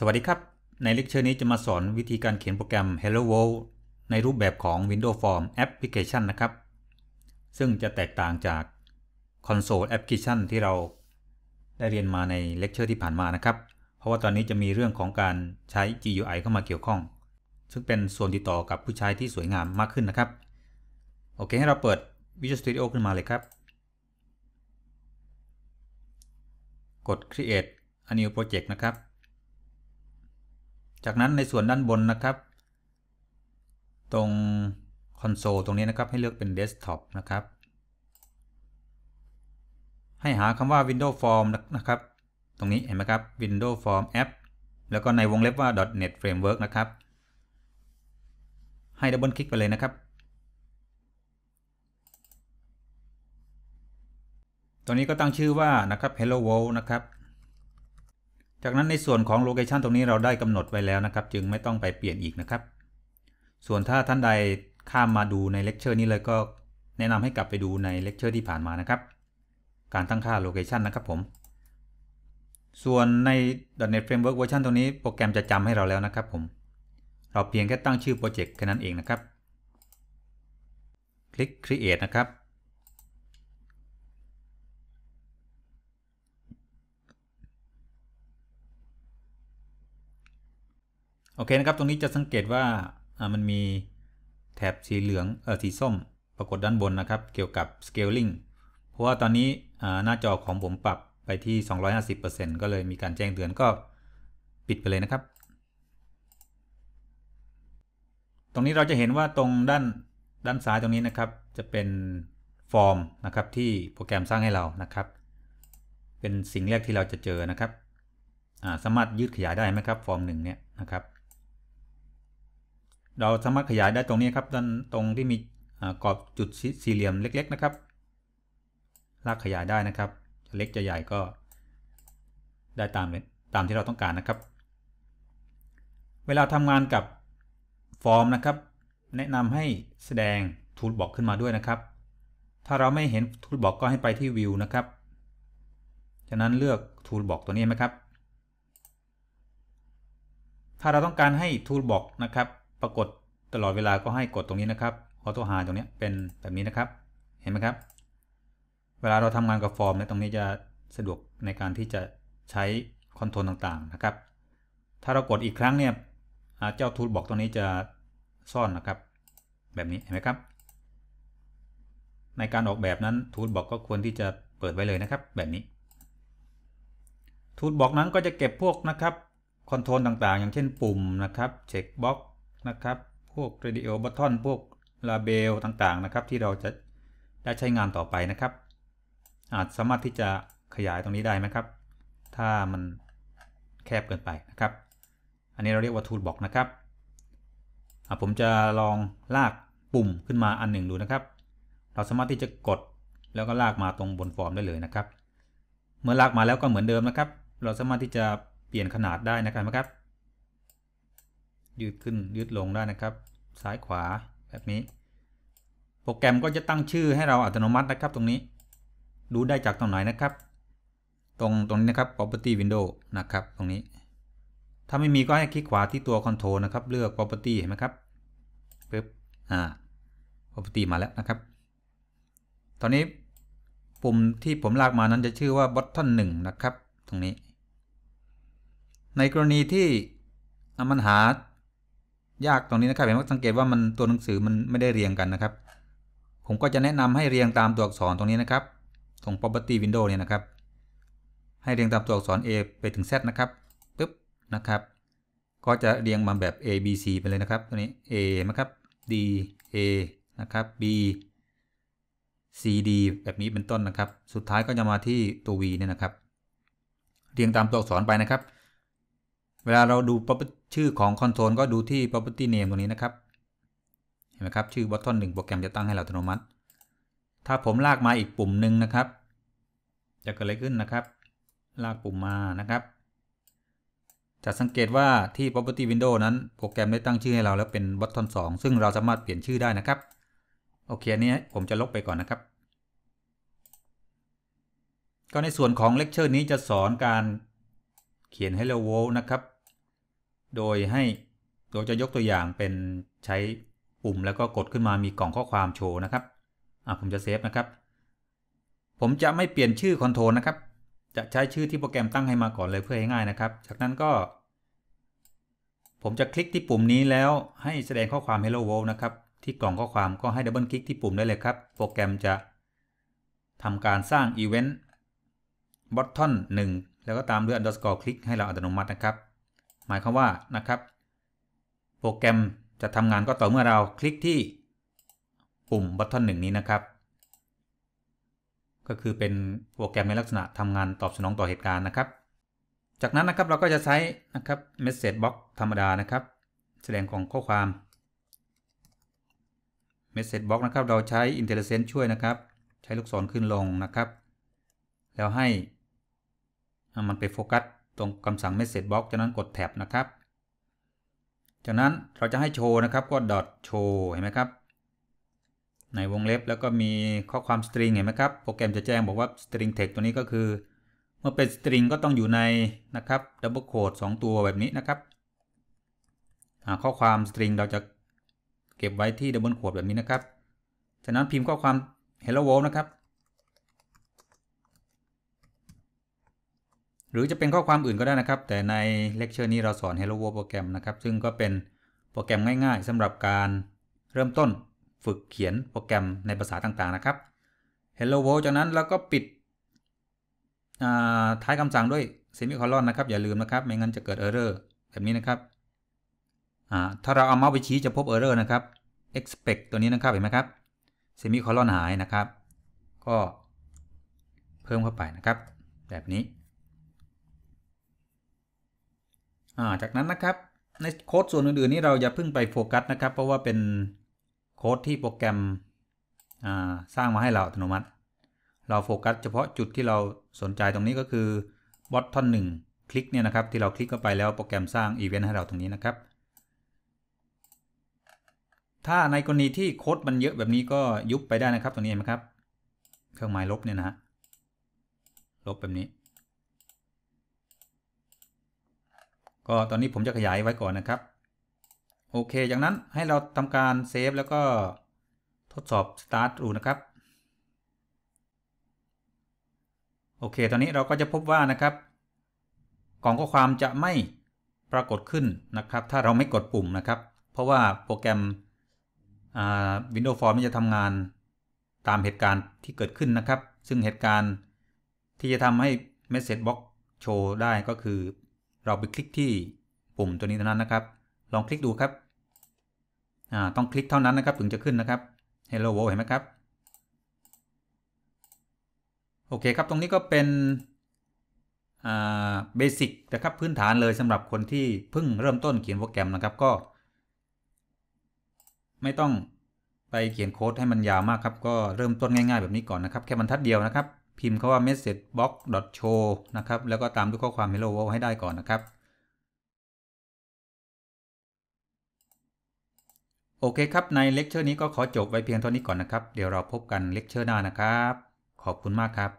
สวัสดีครับ ในเลคเชอร์นี้จะมาสอนวิธีการเขียนโปรแกรม Hello World ในรูปแบบของ Windows Form Application นะครับ ซึ่งจะแตกต่างจาก Console Application ที่เราได้เรียนมาในเลคเชอร์ที่ผ่านมานะครับ เพราะว่าตอนนี้จะมีเรื่องของการใช้ GUI เข้ามาเกี่ยวข้อง ซึ่งเป็นส่วนติดต่อกับผู้ใช้ที่สวยงามมากขึ้นนะครับ โอเคให้เราเปิด Visual Studio ขึ้นมาเลยครับ กด Create a new project นะครับจากนั้นในส่วนด้านบนนะครับ ตรงคอนโซลตรงนี้นะครับให้เลือกเป็น Desktop นะครับ ให้หาคำว่า Windows Form นะครับ ตรงนี้เห็นไหมครับ Windows Form App แล้วก็ในวงเล็บว่า .NET Framework นะครับ ให้ดับเบิลคลิกไปเลยนะครับตอนนี้ก็ตั้งชื่อว่านะครับ Hello World นะครับจากนั้นในส่วนของโลเคชันตรงนี้เราได้กำหนดไว้แล้วนะครับ จึงไม่ต้องไปเปลี่ยนอีกนะครับ ส่วนถ้าท่านใดข้ามมาดูในเลคเชอร์นี้เลยก็แนะนำให้กลับไปดูในเลคเชอร์ที่ผ่านมานะครับ การตั้งค่าโลเคชันนะครับผม ส่วนใน .NET Framework เวอร์ชันตรงนี้โปรแกรมจะจำให้เราแล้วนะครับผม เราเพียงแค่ตั้งชื่อโปรเจกต์แค่นั้นเองนะครับ คลิก create นะครับโอเคนะครับ ตรงนี้จะสังเกตว่ามันมีแถบสีเหลืองเออสีส้มปรากฏด้านบนนะครับ เกี่ยวกับ scaling เพราะว่าตอนนี้หน้าจอของผมปรับไปที่ 250%ก็เลยมีการแจ้งเตือนก็ปิดไปเลยนะครับ ตรงนี้เราจะเห็นว่าตรงด้านด้านซ้ายตรงนี้นะครับ จะเป็นฟอร์มนะครับที่โปรแกรมสร้างให้เรานะครับ เป็นสิ่งแรกที่เราจะเจอนะครับสามารถยืดขยายได้ไหมครับฟอร์มหนึ่งเนี่ยนะครับเราสามารถขยายได้ตรงนี้ครับ ตรงที่มีกรอบจุดสี่เหลี่ยมเล็ก ๆ นะครับลากขยายได้นะครับ จะเล็กจะใหญ่ก็ ได้ตามตามที่เราต้องการนะครับ เวลาทำงานกับฟอร์มนะครับ แนะนำให้แสดงทูลบอกขึ้นมาด้วยนะครับถ้าเราไม่เห็นทูลบอกก็ให้ไปที่วิวนะครับจากนั้นเลือกทูลบอกตัวนี้ไหมครับถ้าเราต้องการให้ทูลบอกนะครับปรากฏตลอดเวลาก็ให้กดตรงนี้นะครับออโต้ไฮตรงนี้เป็นแบบนี้นะครับ เห็นไหมครับ เวลาเราทำงานกับฟอร์มเนี่ยตรงนี้จะสะดวกในการที่จะใช้คอนโทรลต่างๆนะครับ ถ้าเรากดอีกครั้งเนี่ยเจ้าทูลบอกตรงนี้จะซ่อนนะครับ แบบนี้เห็นไหมครับ ในการออกแบบนั้นทูลบอกก็ควรที่จะเปิดไว้เลยนะครับแบบนี้ ทูลบอกนั้นก็จะเก็บพวกนะครับคอนโทรลต่างๆ อย่างเช่นปุ่มนะครับเช็คบ็อกนะครับ พวก radio button พวก label ต่างๆ นะครับ ที่เราจะได้ใช้งานต่อไปนะครับ อาจสามารถที่จะขยายตรงนี้ได้ไหมครับ ถ้ามันแคบเกินไปนะครับ อันนี้เราเรียกว่า toolbox นะครับ ผมจะลองลากปุ่มขึ้นมาอันหนึ่งดูนะครับ เราสามารถที่จะกดแล้วก็ลากมาตรงบนฟอร์มได้เลยนะครับ เมื่อลากมาแล้วก็เหมือนเดิมนะครับ เราสามารถที่จะเปลี่ยนขนาดได้นะครับยืดขึ้นยืดลงได้นะครับ ซ้ายขวาแบบนี้ โปรแกรมก็จะตั้งชื่อให้เราอัตโนมัตินะครับตรงนี้ ดูได้จากตรงไหนนะครับ ตรงตรงนี้นะครับ property window นะครับตรงนี้ ถ้าไม่มีก็ให้คลิกขวาที่ตัว control นะครับ เลือก property เห็นไหมครับปึ๊บอ่า property มาแล้วนะครับ ตอนนี้ปุ่มที่ผมลากมานั้นจะชื่อว่า button 1นะครับตรงนี้ในกรณีที่มันหายากตรงนี้นะครับ เห็นว่าสังเกตว่ามันตัวหนังสือมันไม่ได้เรียงกันนะครับ ผมก็จะแนะนำให้เรียงตามตัวอักษรตรงนี้นะครับตรง property window เนี่ยนะครับ ให้เรียงตามตัวอักษร A ไปถึง Z นะครับปึ๊บนะครับ ก็จะเรียงมาแบบ A B C ไปเลยนะครับตัวนี้ A นะครับ D A นะครับ B C D แบบนี้เป็นต้นนะครับ สุดท้ายก็จะมาที่ตัว V เนี่ยนะครับ เรียงตามตัวอักษรไปนะครับเวลา เราดูชื่อของคอนโซลก็ดูที่ property name ตรงนี้นะครับ เห็นไหมครับชื่อ button 1 โปรแกรมจะตั้งให้เราอัตโนมัติ ถ้าผมลากมาอีกปุ่มหนึ่งนะครับ จะเกิดอะไรขึ้นนะครับ ลากปุ่มมานะครับ จะสังเกตว่าที่ property window นั้นโปรแกรม ได้ ตั้งชื่อให้เราแล้วเป็น button 2 ซึ่งเราสามารถเปลี่ยนชื่อได้นะครับโอเคอันนี้ผมจะลบไปก่อนนะครับ ก็ในส่วนของเลคเชอร์นี้จะสอนการเขียน hello world นะครับ โดยให้เราจะยกตัวอย่างเป็นใช้ปุ่มแล้วก็กดขึ้นมามีกล่องข้อความโชว์นะครับ ผมจะเซฟนะครับ ผมจะไม่เปลี่ยนชื่อคอนโทรลนะครับ จะใช้ชื่อที่โปรแกรมตั้งให้มาก่อนเลยเพื่อให้ง่ายนะครับ จากนั้นก็ ผมจะคลิกที่ปุ่มนี้แล้วให้แสดงข้อความ hello world นะครับ ที่กล่องข้อความก็ให้ดับเบิลคลิกที่ปุ่มได้เลยครับโปรแกรมจะทำการสร้างอีเวนต์บอททอนหนึ่งแล้วก็ตามด้วย underscore click ให้เราอัตโนมัตินะครับ หมายความว่านะครับ โปรแกรมจะทำงานก็ต่อเมื่อเราคลิกที่ปุ่มบัตทอนหนึ่งนี้นะครับก็คือเป็นโปรแกรมในลักษณะทำงานตอบสนองต่อเหตุการณ์นะครับ จากนั้นนะครับเราก็จะใช้นะครับ message box ธรรมดานะครับ แสดงของข้อความ message box นะครับเราใช้ intelligence ช่วยนะครับ ใช้ลูกศรขึ้นลงนะครับแล้วให้มันไปโฟกัสตรงคำสั่ง message box จากนั้นกดแท็บนะครับ จากนั้นเราจะให้โชว์นะครับ ก็ dot show เห็นไหมครับ ในวงเล็บแล้วก็มีข้อความ string เห็นไหมครับ โปรแกรมจะแจ้งบอกว่า string text ตัวนี้ก็คือ เมื่อเป็น string ก็ต้องอยู่ในนะครับ double quote 2ตัวแบบนี้นะครับ ข้อความ string เราจะเก็บไว้ที่ double quote แบบนี้นะครับจากนั้นพิมพ์ข้อความ hello world นะครับหรือจะเป็นข้อความอื่นก็ได้นะครับ แต่ในเลคเชอร์นี้เราสอน Hello World โปรแกรม นะครับ ซึ่งก็เป็นโปรแกรมง่ายๆสำหรับการเริ่มต้นฝึกเขียนโปรแกรมในภาษาต่างๆนะครับ Hello World จากนั้นเราก็ปิดท้ายคำสั่งด้วยเซมิคอลอนนะครับ อย่าลืมนะครับ ไม่งั้นจะเกิด Error แบบนี้นะครับ ถ้าเราเอาเมาส์ไปชี้จะพบ Error นะครับ expect ตัวนี้นะครับเห็นไหมครับเซมิคอลอนหายนะครับก็ เพิ่มเข้าไปนะครับ แบบนี้จากนั้นนะครับในโค้ดส่วนอื่นๆนี้เรา อย่าเพิ่งไปโฟกัสนะครับ เพราะว่าเป็นโค้ดที่โปรแกรมสร้างมาให้เราอัตโนมัติ เราโฟกัสเฉพาะจุดที่เราสนใจตรงนี้ก็คือบอทท่อนหนึ่งคลิกเนี่ยนะครับ ที่เราคลิกเข้าไปแล้วโปรแกรมสร้างอีเวนต์ให้เราตรงนี้นะครับ ถ้าในกรณีที่โค้ดมันเยอะแบบนี้ก็ยุบไปได้นะครับตรงนี้เห็นไหมครับเครื่องหมายลบเนี่ยนะฮะลบแบบนี้ก็ตอนนี้ผมจะขยายไว้ก่อนนะครับ โอเค จากนั้นให้เราทำการเซฟแล้วก็ทดสอบสตาร์ทดูนะครับ โอเค ตอนนี้เราก็จะพบว่านะครับ กล่องข้อความจะไม่ปรากฏขึ้นนะครับ ถ้าเราไม่กดปุ่มนะครับ เพราะว่าโปรแกรม Windows Form จะทำงานตามเหตุการณ์ที่เกิดขึ้นนะครับ ซึ่งเหตุการณ์ที่จะทำให้ Message Box โชว์ได้ก็คือเราไปคลิกที่ปุ่มตัวนี้เท่านั้นนะครับ ลองคลิกดูครับ ต้องคลิกเท่านั้นนะครับ ถึงจะขึ้นนะครับ Hello World เห็นไหมครับ โอเคครับ ตรงนี้ก็เป็นเบสิกนะครับพื้นฐานเลยสำหรับคนที่เพิ่งเริ่มต้นเขียนโปรแกรม นะครับ ก็ ไม่ต้องไปเขียนโค้ดให้มันยาวมากครับ ก็เริ่มต้นง่าย ๆแบบนี้ก่อนนะครับแค่บรรทัดเดียวนะครับพิมพ์คาว่า message box show นะครับ แล้วก็ตามด้วยข้อความ hello world ให้ได้ก่อนนะครับ โอเคครับ ในเลคเชอร์นี้ก็ขอจบไว้เพียงเท่านี้ก่อนนะครับ เดี๋ยวเราพบกันเลคเชอร์หน้านะครับ ขอบคุณมากครับ